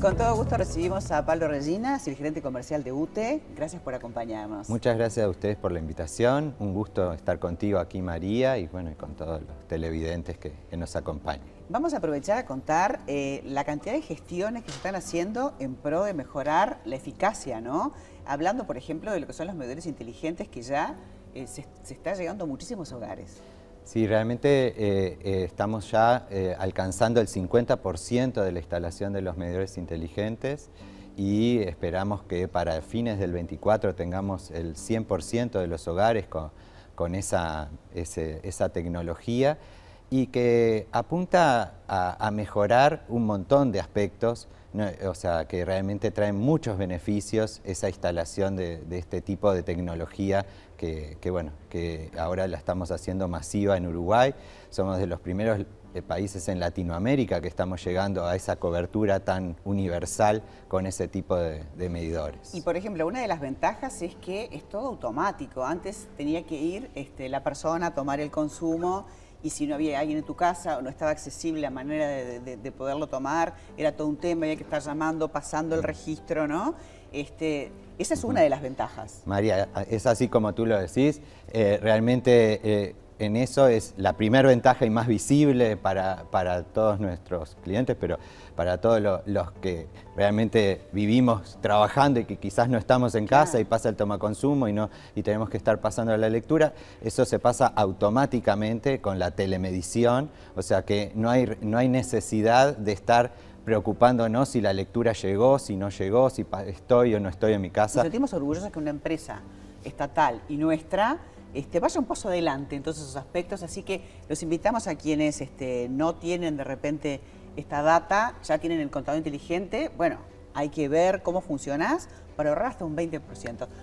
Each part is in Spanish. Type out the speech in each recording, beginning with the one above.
Con todo gusto recibimos a Pablo Reginas, el gerente comercial de UTE. Gracias por acompañarnos. Muchas gracias a ustedes por la invitación. Un gusto estar contigo aquí, María, y bueno, con todos los televidentes que, nos acompañan. Vamos a aprovechar a contar eh, la cantidad de gestiones que se están haciendo en pro de mejorar la eficacia, ¿no? Hablando, por ejemplo, de lo que son los medidores inteligentes que ya eh, se está llegando a muchísimos hogares. Sí, realmente eh, eh, estamos ya eh, alcanzando el 50% de la instalación de los medidores inteligentes y esperamos que para fines del 24 tengamos el 100% de los hogares con, esa tecnología y que apunta a, mejorar un montón de aspectos, o sea, que realmente traen muchos beneficios esa instalación de, este tipo de tecnología que, bueno, que ahora la estamos haciendo masiva en Uruguay. Somos de los primeros eh, países en Latinoamérica que estamos llegando a esa cobertura tan universal con ese tipo de, medidores. Y por ejemplo, una de las ventajas es que es todo automático. Antes tenía que ir este, la persona a tomar el consumo y si no había alguien en tu casa o no estaba accesible la manera de, poderlo tomar, era todo un tema, había que estar llamando, pasando el registro, ¿no? Este, esa es una de las ventajas. María, es así como tú lo decís, eh, realmente... Eh, en eso es la primera ventaja y más visible para, todos nuestros clientes, pero para todos los que realmente vivimos trabajando y que quizás no estamos en casa y pasa el tomaconsumo consumo y, no, y tenemos que estar pasando a la lectura, eso se pasa automáticamente con la telemedición, o sea que no hay, no hay necesidad de estar preocupándonos si la lectura llegó, si no llegó, si estoy o no estoy en mi casa. Nos sentimos orgullosos que una empresa estatal y nuestra este, vaya un paso adelante en todos esos aspectos. Así que los invitamos a quienes este, no tienen de repente esta data, ya tienen el contador inteligente. Bueno, hay que ver cómo funcionás para ahorrar hasta un 20%.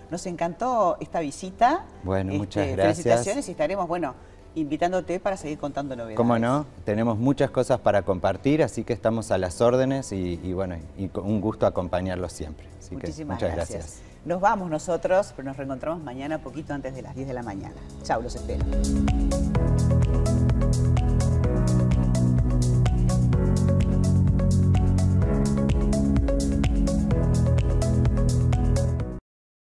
Nos encantó esta visita. Bueno, este, muchas gracias. Felicitaciones y estaremos, bueno, invitándote para seguir contando novedades. Cómo no, tenemos muchas cosas para compartir, así que estamos a las órdenes y, bueno, y un gusto acompañarlos siempre. Muchísimas muchas gracias. Nos vamos nosotros, pero nos reencontramos mañana poquito antes de las 10 de la mañana. Chau, los espero.